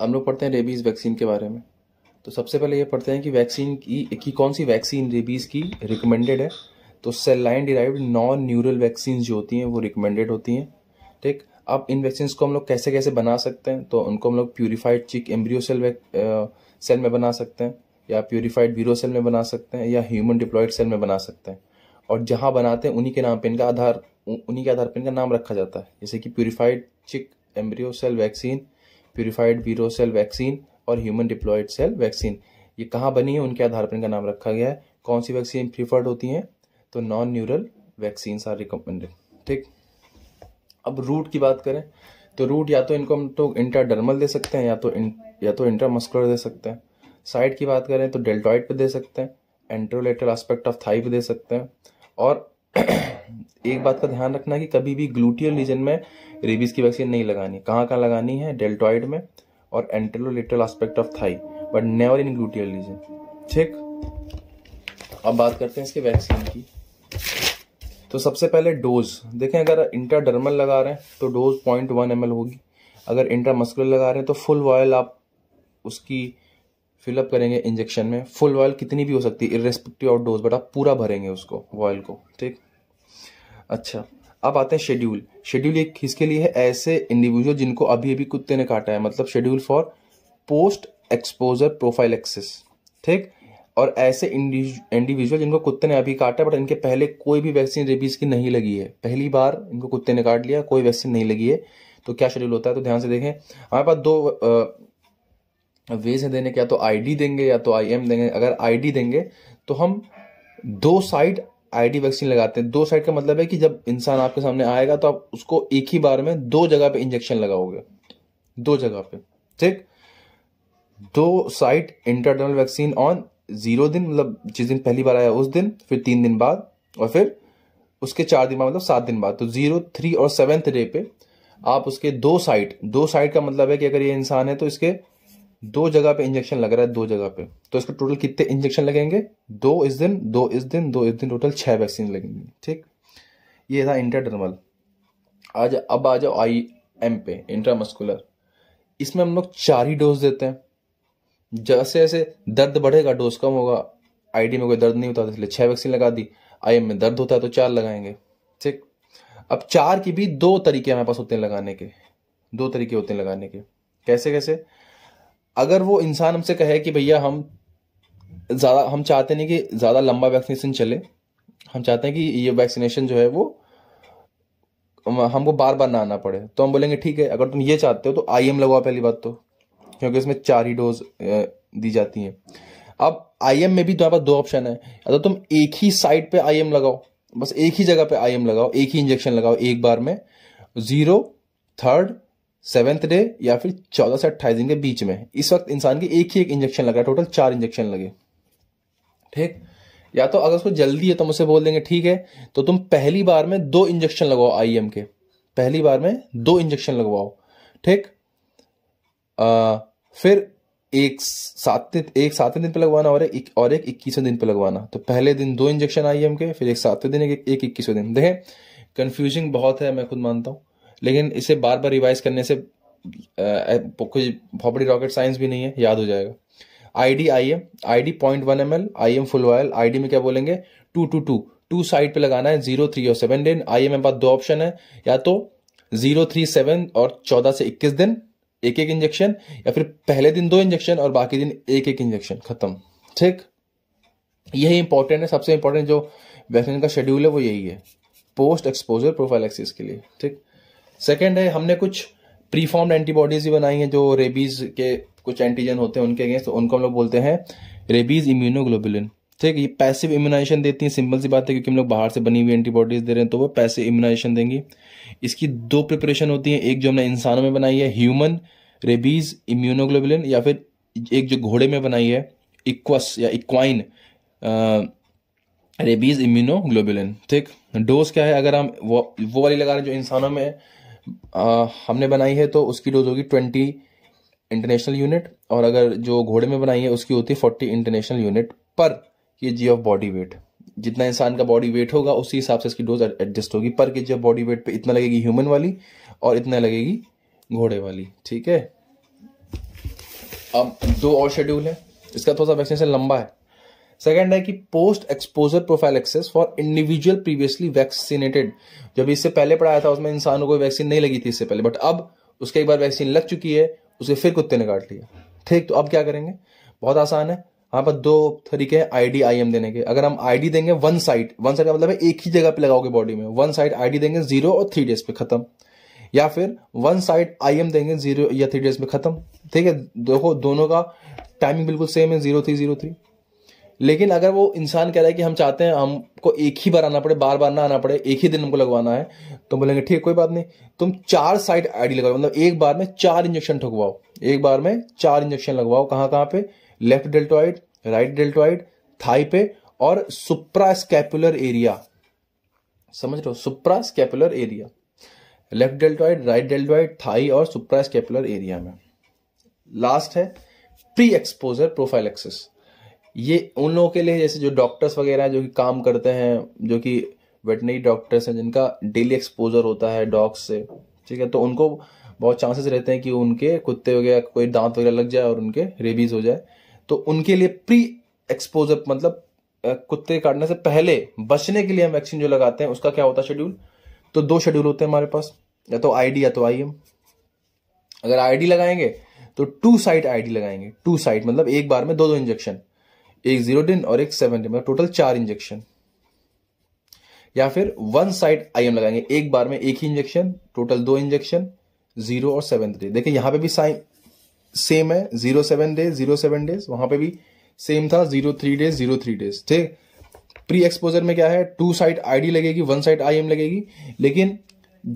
हम लोग पढ़ते हैं रेबीज़ वैक्सीन के बारे में तो सबसे पहले ये पढ़ते हैं कि वैक्सीन की कि कौन सी वैक्सीन रेबीज़ की रिकमेंडेड है तो cell line derived non neural vaccine जो होती हैं वो रिकमेंडेड होती हैं ठीक अब इन वैक्सीन को हम लोग कैसे कैसे बना सकते हैं तो उनको हम लोग purified chick embryo cell cell में बना सकते हैं या प्योरीफाइड वीरो सेल में बना सकते हैं या ह्यूमन डिप्लॉयड सेल में बना सकते हैं और जहाँ बनाते हैं उन्हीं के नाम पर इनका आधार उन्हीं के आधार पर इनका नाम रखा जाता है जैसे कि purified chick embryo cell vaccine purified Vero cell vaccine और ह्यूमन डिप्लॉयड सेल वैक्सीन ये कहाँ बनी है उनके आधार पर इनका नाम रखा गया है कौन सी वैक्सीन प्रीफर्ड होती हैं तो non neural vaccine are recommended ठीक अब रूट की बात करें तो रूट या तो इनको हम तो इंट्राडर्मल दे सकते हैं या तो इन, या तो इंट्रामस्कुलर दे सकते हैं साइड की बात करें तो डेल्टॉइड पर दे सकते हैं एंट्रोलेटरल आस्पेक्ट ऑफ थाई पर दे सकते हैं और एक बात का ध्यान रखना कि कभी भी ग्लूटियल रीजन में रेबीज़ की वैक्सीन नहीं लगानी कहाँ कहाँ लगानी है डेल्टॉइड में और anterolateral aspect of thigh but never in gluteal region ठीक अब बात करते हैं इसके वैक्सीन की तो सबसे पहले डोज देखें अगर इंट्राडर्मल लगा रहे हैं तो डोज पॉइंट वन एम होगी अगर इंट्रामस्कुलर लगा रहे हैं तो फुल वॉयल आप उसकी फिलअप करेंगे इंजेक्शन में फुल वॉयल कितनी भी हो सकती है इरेस्पेक्टिव ऑफ डोज बट आप पूरा भरेंगे उसको वॉयल को ठीक अच्छा अब आते हैं शेड्यूल शेड्यूल एक किसके लिए है ऐसे इंडिविजुअल जिनको अभी अभी कुत्ते ने काटा है मतलब schedule for post exposure prophylaxis ठीक और ऐसे इंडिविजुअल जिनको कुत्ते ने अभी काटा बट इनके पहले कोई भी वैक्सीन रेबीज की नहीं लगी है पहली बार इनको कुत्ते ने काट लिया कोई वैक्सीन नहीं लगी है तो क्या शेड्यूल होता है तो ध्यान से देखें हमारे पास दो वेज है देने के या तो आईडी देंगे या तो आईएम देंगे अगर आईडी देंगे तो हम दो साइड आईडी वैक्सीन लगाते हैं दो साइड का मतलब है कि जब इंसान आपके सामने आएगा तो आप उसको एक ही बार में दो जगह पे इंजेक्शन लगाओगे दो जगह पे ठीक दो side internal vaccine on zero दिन मतलब जिस दिन पहली बार आया उस दिन फिर तीन दिन बाद और फिर उसके चार दिन बाद मतलब सात दिन बाद तो जीरो थ्री और सेवेंथ डे पे आप उसके दो साइड दो साइड का मतलब है कि अगर ये इंसान है तो इसके दो जगह पे इंजेक्शन लग रहा है दो जगह पे तो इसको टोटल कितने इंजेक्शन लगेंगे दो इस दिन दो इस दिन दो इस दिन टोटल छः वैक्सीन लगेंगी ठीक ये था इंटरडर्मल आज अब आ जाओ आई एम पे इंट्रामस्कुलर इसमें हम लोग चार ही डोज देते हैं जैसे जैसे दर्द बढ़ेगा डोज कम होगा आईडी में कोई दर्द नहीं होता इसलिए छः वैक्सीन लगा दी आई में दर्द होता है तो चार लगाएंगे ठीक अब चार की भी दो तरीके हमारे पास होते हैं लगाने के दो तरीके होते हैं लगाने के कैसे कैसे अगर वो इंसान हमसे कहे कि भैया हम ज़्यादा हम चाहते नहीं कि ज़्यादा लंबा वैक्सीनेशन चले हम चाहते हैं कि ये वैक्सीनेशन जो है वो हमको बार बार ना आना पड़े तो हम बोलेंगे ठीक है अगर तुम ये चाहते हो तो आई एम लगवाओ पहली बात तो क्योंकि इसमें चार ही डोज दी जाती हैं अब आई एम में भी तुम्हारे तो पास दो ऑप्शन है अगर तो तुम एक ही साइट पे आई एम लगाओ बस एक ही जगह पे आई एम लगाओ एक ही इंजेक्शन लगाओ एक बार में जीरो थर्ड सेवेंथ डे या फिर चौदह से अट्ठाईस दिन के बीच में इस वक्त इंसान के एक ही एक इंजेक्शन लग रहा है टोटल चार इंजेक्शन लगे ठीक या तो अगर उसको जल्दी है तो मुझसे बोल देंगे ठीक है तो तुम पहली बार में दो इंजेक्शन लगवाओ आई के पहली बार में दो इंजेक्शन लगवाओ ठीक फिर एक सात एक सातवें दिन पे लगवाना और एक और एक इक्कीसवें दिन पे लगवाना तो पहले दिन दो इंजेक्शन आई के फिर एक सातवें दिन एक, एक इक्कीसवें दिन देखें कन्फ्यूजिंग बहुत है मैं खुद मानता हूँ लेकिन इसे बार बार रिवाइज करने से कुछ बड़ी रॉकेट साइंस भी नहीं है याद हो जाएगा I D I M I D point one M L I M full vial I D में क्या बोलेंगे two two two two side पे लगाना है जीरो थ्री और सेवन डेन आई एम एम पास दो ऑप्शन है या तो जीरो थ्री सेवन और चौदह से इक्कीस दिन एक एक इंजेक्शन या फिर पहले दिन दो इंजेक्शन और बाकी दिन एक एक इंजेक्शन खत्म ठीक यही इंपॉर्टेंट है सबसे इंपॉर्टेंट जो वैक्सीन का शेड्यूल है वो यही है पोस्ट एक्सपोजर प्रोफाइलैक्सिस के लिए ठीक सेकेंड है हमने कुछ प्रीफॉर्म एंटीबॉडीज भी बनाई हैं जो रेबीज के कुछ एंटीजन होते हैं उनके अगेंस्ट तो उनको हम लोग बोलते हैं रेबीज इम्यूनोग्लोबुलिन ठीक है ये पैसिव इम्यूनाइजेशन देती हैं सिंपल सी बात है क्योंकि हम लोग बाहर से बनी हुई एंटीबॉडीज दे रहे हैं तो वो पैसिव इम्यूनाइजेशन देंगी इसकी दो प्रिपरेशन होती है एक जो हमने इंसानों में बनाई है ह्यूमन रेबीज इम्यूनोग्लोबुलिन या फिर एक जो घोड़े में बनाई है इक्वस या इक्वाइन रेबीज इम्यूनोग्लोबुलिन ठीक डोज क्या है अगर हम वो वो वाली लगा रहे हैं जो इंसानों में है हमने बनाई है तो उसकी डोज होगी ट्वेंटी इंटरनेशनल यूनिट और अगर जो घोड़े में बनाई है उसकी होती है फोर्टी इंटरनेशनल यूनिट पर K G of body wait जितना इंसान का बॉडी वेट होगा उसी हिसाब से इसकी डोज एडजस्ट होगी पर K G of body wait पे इतना लगेगी ह्यूमन वाली और इतना लगेगी घोड़े वाली ठीक है अब दो और शेड्यूल है इसका थोड़ा सा वैक्सीनेशन लंबा है सेकेंड है कि post exposure prophylaxis for individual previously vaccinated जब इससे पहले पढ़ाया था उसमें इंसानों को वैक्सीन नहीं लगी थी इससे पहले बट अब उसके एक बार वैक्सीन लग चुकी है उसे फिर कुत्ते ने काट लिया ठीक तो अब क्या करेंगे बहुत आसान है यहाँ पर दो तरीके हैं आई डी आई एम देने के अगर हम आई डी देंगे वन साइड वन साइड का मतलब है एक ही जगह पे लगाओगे बॉडी में वन साइड आई डी देंगे जीरो और थ्री डेज पे खत्म या फिर वन साइड आई एम देंगे जीरो या थ्री डेज में खत्म ठीक है देखो दोनों का टाइमिंग बिल्कुल सेम है जीरो थ्री जीरो थ्री लेकिन अगर वो इंसान कह रहा है कि हम चाहते हैं हमको एक ही बार आना पड़े बार बार ना आना पड़े एक ही दिन हमको लगवाना है तो बोलेंगे ठीक कोई बात नहीं तुम चार साइड आईडी लगाओ मतलब एक बार में चार इंजेक्शन ठुकवाओ एक बार में चार इंजेक्शन लगवाओ कहाँ कहाँ पे left deltoid right deltoid thigh पे और सुप्रा स्कैपुलर एरिया समझ लो suprascapular area left deltoid right deltoid thigh और सुप्रा स्कैपुलर एरिया में लास्ट है प्री एक्सपोजर प्रोफाइल एक्सेस ये उन लोगों के लिए जैसे जो डॉक्टर्स वगैरह जो कि काम करते हैं जो कि वेटनरी डॉक्टर्स हैं जिनका डेली एक्सपोजर होता है डॉग्स से ठीक है तो उनको बहुत चांसेस रहते हैं कि उनके कुत्ते वगैरह कोई दांत वगैरह लग जाए और उनके रेबीज हो जाए तो उनके लिए प्री एक्सपोजर मतलब कुत्ते काटने से पहले बचने के लिए हम वैक्सीन जो लगाते हैं उसका क्या होता है शेड्यूल तो दो शेड्यूल होते हैं हमारे पास या तो आईडी या तो आई अगर आईडी लगाएंगे तो टू साइड आईडी लगाएंगे टू साइड मतलब एक बार में दो दो इंजेक्शन एक जीरो जीरोडिन और एक सेवन मतलब टोटल चार इंजेक्शन या फिर वन साइड आईएम लगाएंगे एक बार में एक ही इंजेक्शन टोटल दो इंजेक्शन जीरो और सेवन डे देखिए यहां पे भी साइन सेम है zero seven day zero seven days वहां पे भी सेम था zero three days zero three days ठीक प्री एक्सपोजर में क्या है टू साइड आईडी लगेगी वन साइड आईएम लगेगी लेकिन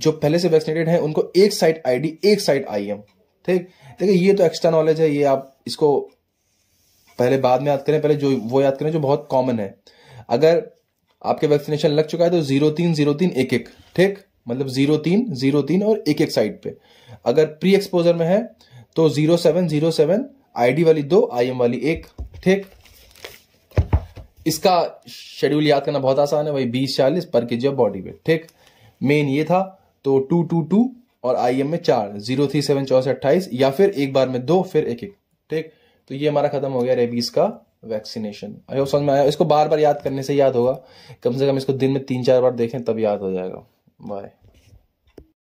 जो पहले से वैक्सीनेटेड है उनको एक साइड आईडी एक साइड आईएम ठीक देखिए ये तो एक्स्ट्रा नॉलेज है ये आप इसको पहले बाद में याद करें पहले जो वो याद करें जो बहुत कॉमन है अगर आपके वैक्सीनेशन लग चुका है तो जीरो तीन जीरो तीन एक एक ठीक मतलब जीरो तीन जीरो तीन और एक एक साइड पे अगर प्री एक्सपोजर में है तो zero seven zero seven ID वाली दो एम वाली एक ठीक इसका शेड्यूल याद करना बहुत आसान है वही बीस चालीस per K G of body weight ठीक मेन ये था तो टू टू टू और आई एम में चार जीरो थ्री सेवन चौसठ अट्ठाईस या फिर एक बार में दो फिर एक एक ठीक तो ये हमारा खत्म हो गया रेबीज का वैक्सीनेशन आई होप समझ में आया इसको बार बार याद करने से याद होगा कम से कम इसको दिन में तीन चार बार देखें तब याद हो जाएगा बाय